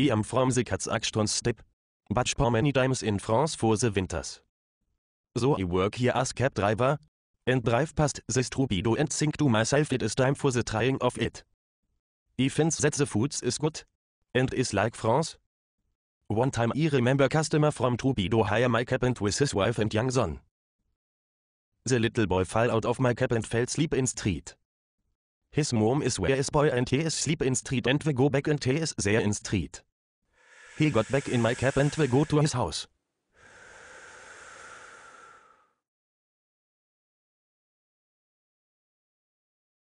I e am from the Kazakhstan step. but for many times in France for the winters. So I work here as cab driver, and drive past this Trubido and think to myself it is time for the trying of it. I think that the foods is good, and is like France. One time I remember customer from Trubido hire my cab and with his wife and young son. The little boy fall out of my cab and fell sleep in street. His mom is where is boy and he is sleep in street and we go back and he is there in street. He got back in my cab and we go to his house.